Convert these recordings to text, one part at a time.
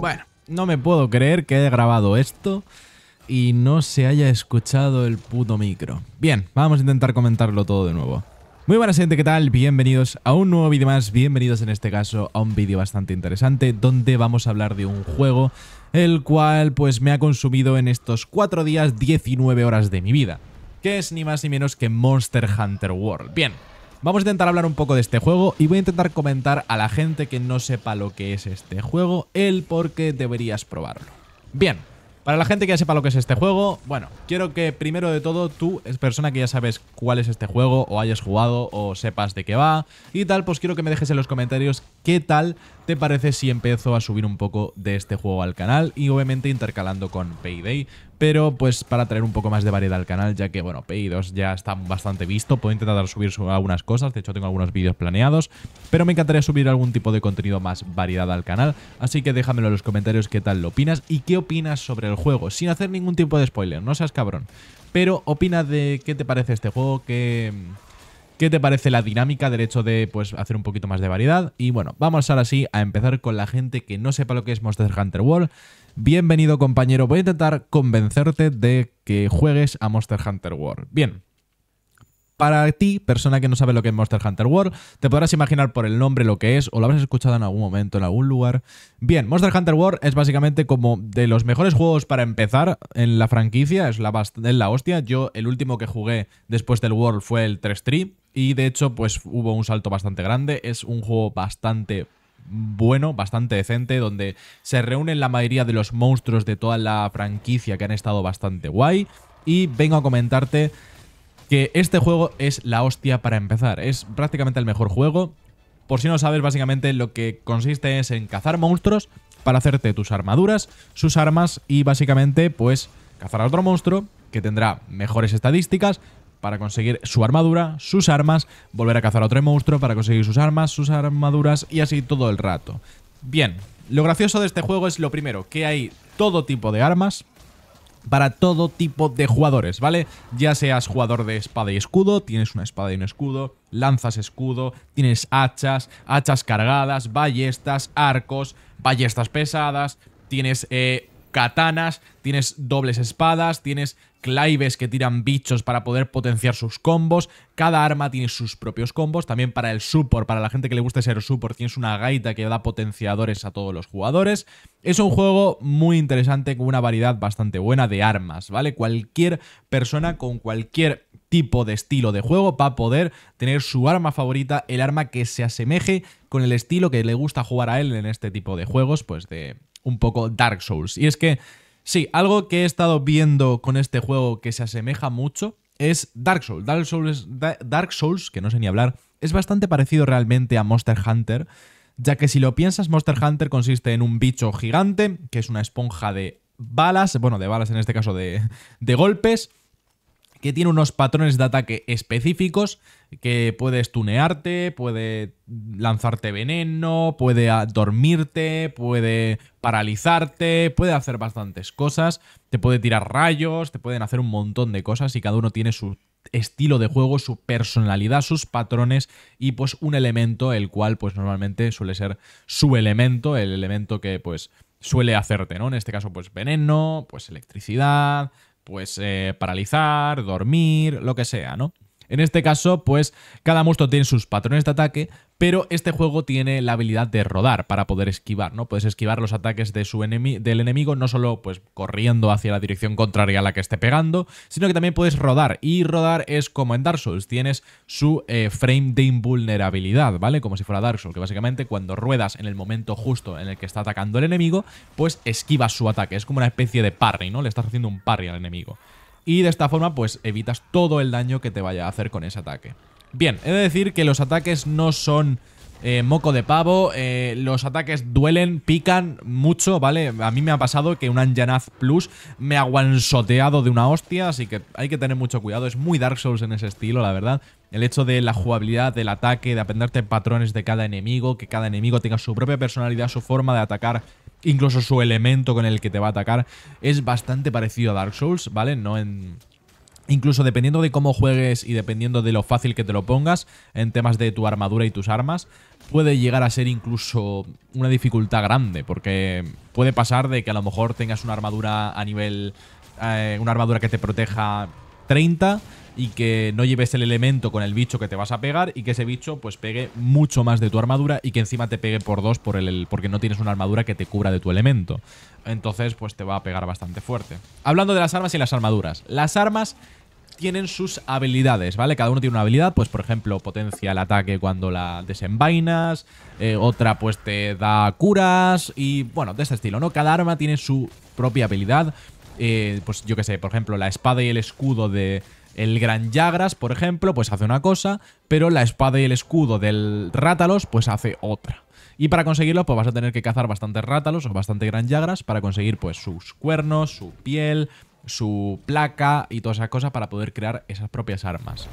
Bueno, no me puedo creer que he grabado esto y no se haya escuchado el puto micro. Bien, vamos a intentar comentarlo todo de nuevo. Muy buenas gente, ¿qué tal? Bienvenidos a un nuevo vídeo más, bienvenidos en este caso a un vídeo bastante interesante donde vamos a hablar de un juego el cual pues me ha consumido en estos 4 días 19 horas de mi vida, que es ni más ni menos que Monster Hunter World. Bien, Vamos a intentar hablar un poco de este juego y voy a intentar comentar a la gente que no sepa lo que es este juego, el por qué deberías probarlo. Bien, para la gente que ya sepa lo que es este juego, bueno, quiero que primero de todo tú, persona que ya sabes cuál es este juego o hayas jugado o sepas de qué va y tal, pues quiero que me dejes en los comentarios qué tal te parece si empiezo a subir un poco de este juego al canal y obviamente intercalando con Payday pero pues para traer un poco más de variedad al canal, ya que, bueno, PI2 ya está bastante visto, puedo intentar subir algunas cosas, de hecho tengo algunos vídeos planeados, pero me encantaría subir algún tipo de contenido más variedad al canal, así que déjamelo en los comentarios qué tal lo opinas y qué opinas sobre el juego, sin hacer ningún tipo de spoiler, no seas cabrón, pero opina de qué te parece este juego, qué... ¿Qué te parece la dinámica del hecho de pues, hacer un poquito más de variedad? Y bueno, vamos ahora sí a empezar con la gente que no sepa lo que es Monster Hunter World. Bienvenido compañero, voy a intentar convencerte de que juegues a Monster Hunter World. Bien, para ti, persona que no sabe lo que es Monster Hunter World, te podrás imaginar por el nombre lo que es o lo habrás escuchado en algún momento, en algún lugar. Bien, Monster Hunter World es básicamente como de los mejores juegos para empezar en la franquicia, es la, es la hostia. Yo el último que jugué después del World fue el 3-3. Y de hecho, pues hubo un salto bastante grande. Es un juego bastante bueno, bastante decente, donde se reúnen la mayoría de los monstruos de toda la franquicia que han estado bastante guay. Y vengo a comentarte que este juego es la hostia para empezar. Es prácticamente el mejor juego. Por si no sabes, básicamente lo que consiste es en cazar monstruos para hacerte tus armaduras, sus armas y básicamente pues cazar a otro monstruo que tendrá mejores estadísticas, para conseguir su armadura, sus armas, volver a cazar a otro monstruo para conseguir sus armas, sus armaduras y así todo el rato. Bien, lo gracioso de este juego es lo primero, que hay todo tipo de armas, para todo tipo de jugadores, ¿vale? Ya seas jugador de espada y escudo, tienes una espada y un escudo, lanzas escudo, tienes hachas, hachas cargadas, ballestas, arcos, ballestas pesadas, tienes eh, katanas, tienes dobles espadas, tienes claives que tiran bichos para poder potenciar sus combos, cada arma tiene sus propios combos, también para el support, para la gente que le gusta ser support, tienes una gaita que da potenciadores a todos los jugadores. Es un juego muy interesante con una variedad bastante buena de armas, ¿vale? Cualquier persona con cualquier tipo de estilo de juego va a poder tener su arma favorita, el arma que se asemeje con el estilo que le gusta jugar a él en este tipo de juegos, pues de un poco Dark Souls. Y es que, sí, algo que he estado viendo con este juego que se asemeja mucho es Dark Souls. Dark Souls, que no sé ni hablar, es bastante parecido realmente a Monster Hunter, ya que si lo piensas, Monster Hunter consiste en un bicho gigante, que es una esponja de balas, bueno, de balas en este caso de, de golpes, que tiene unos patrones de ataque específicos que puedes tunearte, puede lanzarte veneno, puede dormirte, puede paralizarte, puede hacer bastantes cosas, te puede tirar rayos, te pueden hacer un montón de cosas y cada uno tiene su estilo de juego, su personalidad, sus patrones y pues un elemento el cual pues normalmente suele ser su elemento, el elemento que pues suele hacerte, ¿no? En este caso pues veneno, pues electricidad, pues eh, paralizar, dormir, lo que sea, ¿no? En este caso, pues cada monstruo tiene sus patrones de ataque, pero este juego tiene la habilidad de rodar para poder esquivar, ¿no? Puedes esquivar los ataques del enemigo, no solo pues corriendo hacia la dirección contraria a la que esté pegando, sino que también puedes rodar. Y rodar es como en Dark Souls, tienes su eh, frame de invulnerabilidad, ¿vale? Como si fuera Dark Souls, que básicamente cuando ruedas en el momento justo en el que está atacando el enemigo, pues esquivas su ataque. Es como una especie de parry, ¿no? Le estás haciendo un parry al enemigo y de esta forma pues evitas todo el daño que te vaya a hacer con ese ataque. Bien, he de decir que los ataques no son eh, moco de pavo, eh, los ataques duelen, pican mucho, ¿vale? A mí me ha pasado que un Anjanaz Plus me ha guansoteado de una hostia, así que hay que tener mucho cuidado, es muy Dark Souls en ese estilo, la verdad. El hecho de la jugabilidad, del ataque, de aprenderte patrones de cada enemigo, que cada enemigo tenga su propia personalidad, su forma de atacar incluso su elemento con el que te va a atacar, es bastante parecido a Dark Souls, ¿vale? No en... Incluso dependiendo de cómo juegues y dependiendo de lo fácil que te lo pongas en temas de tu armadura y tus armas, puede llegar a ser incluso una dificultad grande, porque puede pasar de que a lo mejor tengas una armadura a nivel... Eh, una armadura que te proteja 30 y que no lleves el elemento con el bicho que te vas a pegar y que ese bicho pues pegue mucho más de tu armadura y que encima te pegue por dos por el, porque no tienes una armadura que te cubra de tu elemento. Entonces pues te va a pegar bastante fuerte. Hablando de las armas y las armaduras. Las armas tienen sus habilidades, ¿vale? Cada uno tiene una habilidad, pues por ejemplo potencia el ataque cuando la desenvainas, eh, otra pues te da curas y bueno, de este estilo, ¿no? Cada arma tiene su propia habilidad. Eh, pues yo qué sé, por ejemplo, la espada y el escudo de, el gran Yagras, por ejemplo, pues hace una cosa, pero la espada y el escudo del Rátalos pues hace otra. Y para conseguirlo, pues vas a tener que cazar bastantes rátalos o bastante gran yagras para conseguir pues sus cuernos, su piel, su placa y todas esas cosas para poder crear esas propias armas.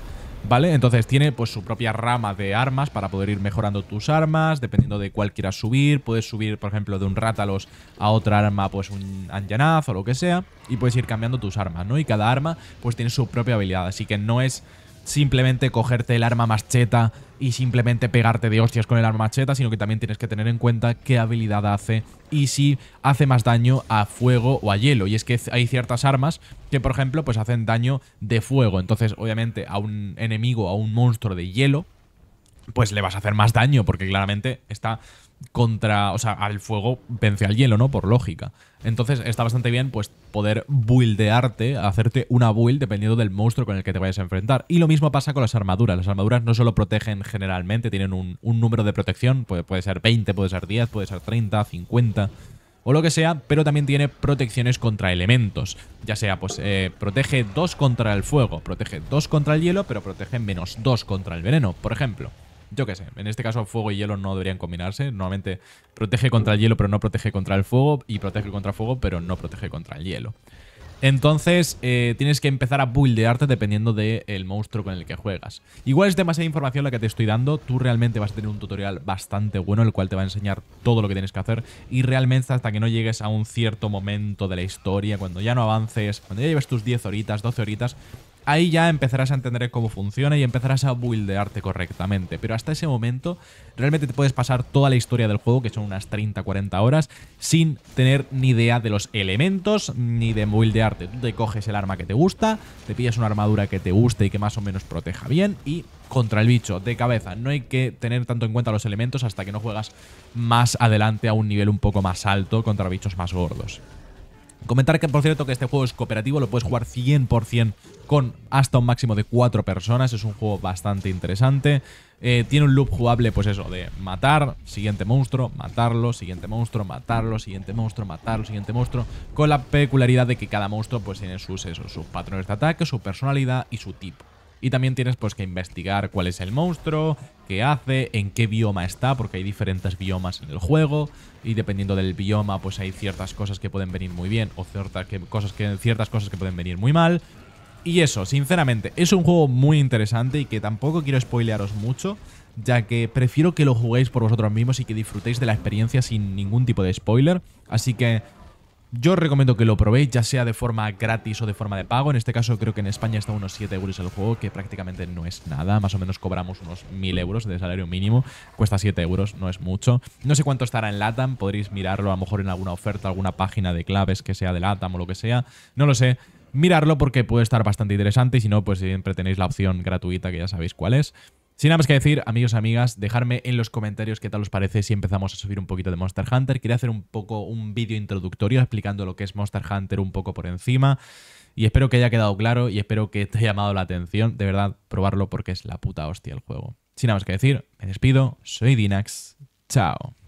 ¿Vale? Entonces tiene pues su propia rama de armas para poder ir mejorando tus armas, dependiendo de cuál quieras subir. Puedes subir, por ejemplo, de un Rátalos a otra arma, pues un Anjanaz o lo que sea, y puedes ir cambiando tus armas, ¿no? Y cada arma pues tiene su propia habilidad, así que no es simplemente cogerte el arma macheta y simplemente pegarte de hostias con el arma macheta, sino que también tienes que tener en cuenta qué habilidad hace y si hace más daño a fuego o a hielo. Y es que hay ciertas armas que, por ejemplo, pues hacen daño de fuego. Entonces, obviamente, a un enemigo, a un monstruo de hielo, pues le vas a hacer más daño, porque claramente está contra, o sea, al fuego vence al hielo, ¿no? Por lógica. Entonces está bastante bien, pues, poder buildearte, hacerte una build dependiendo del monstruo con el que te vayas a enfrentar. Y lo mismo pasa con las armaduras. Las armaduras no solo protegen generalmente, tienen un, número de protección, puede, puede ser 20, puede ser 10, puede ser 30, 50 o lo que sea, pero también tiene protecciones contra elementos. Ya sea, pues eh, protege 2 contra el fuego, protege 2 contra el hielo, pero protege menos 2 contra el veneno, por ejemplo. Yo qué sé, en este caso fuego y hielo no deberían combinarse. Normalmente protege contra el hielo, pero no protege contra el fuego. Y protege contra fuego, pero no protege contra el hielo. Entonces, eh, tienes que empezar a buildearte dependiendo del monstruo con el que juegas. Igual es demasiada información la que te estoy dando. Tú realmente vas a tener un tutorial bastante bueno, el cual te va a enseñar todo lo que tienes que hacer. Y realmente hasta que no llegues a un cierto momento de la historia, cuando ya no avances, cuando ya llevas tus 10 horitas, 12 horitas, ahí ya empezarás a entender cómo funciona y empezarás a buildearte correctamente. Pero hasta ese momento realmente te puedes pasar toda la historia del juego, que son unas 30-40 horas, sin tener ni idea de los elementos ni de buildearte. Tú te coges el arma que te gusta, te pillas una armadura que te guste y que más o menos proteja bien y contra el bicho de cabeza. No hay que tener tanto en cuenta los elementos hasta que no juegas más adelante a un nivel un poco más alto contra bichos más gordos. Comentar que, por cierto, que este juego es cooperativo, lo puedes jugar 100% con hasta un máximo de 4 personas, es un juego bastante interesante. Eh, tiene un loop jugable, pues eso, de matar, siguiente monstruo, matarlo, siguiente monstruo, matarlo, siguiente monstruo, matarlo, siguiente monstruo, con la peculiaridad de que cada monstruo pues tiene sus, sus patrones de ataque, su personalidad y su tipo y también tienes pues que investigar cuál es el monstruo, qué hace, en qué bioma está, porque hay diferentes biomas en el juego y dependiendo del bioma pues hay ciertas cosas que pueden venir muy bien o ciertas, cosas que, ciertas cosas que pueden venir muy mal. Y eso, sinceramente, es un juego muy interesante y que tampoco quiero spoilearos mucho, ya que prefiero que lo juguéis por vosotros mismos y que disfrutéis de la experiencia sin ningún tipo de spoiler. Así que yo recomiendo que lo probéis, ya sea de forma gratis o de forma de pago. En este caso creo que en España está unos 7 euros el juego, que prácticamente no es nada. Más o menos cobramos unos 1000 euros de salario mínimo. Cuesta 7 euros, no es mucho. No sé cuánto estará en LATAM, podréis mirarlo a lo mejor en alguna oferta, alguna página de claves que sea de LATAM o lo que sea. No lo sé. Mirarlo porque puede estar bastante interesante y si no, pues siempre tenéis la opción gratuita que ya sabéis cuál es. Sin nada más que decir, amigos amigas, dejadme en los comentarios qué tal os parece si empezamos a subir un poquito de Monster Hunter. Quería hacer un poco un vídeo introductorio explicando lo que es Monster Hunter un poco por encima. Y espero que haya quedado claro y espero que te haya llamado la atención. De verdad, probarlo porque es la puta hostia el juego. Sin nada más que decir, me despido. Soy Dinax. Chao.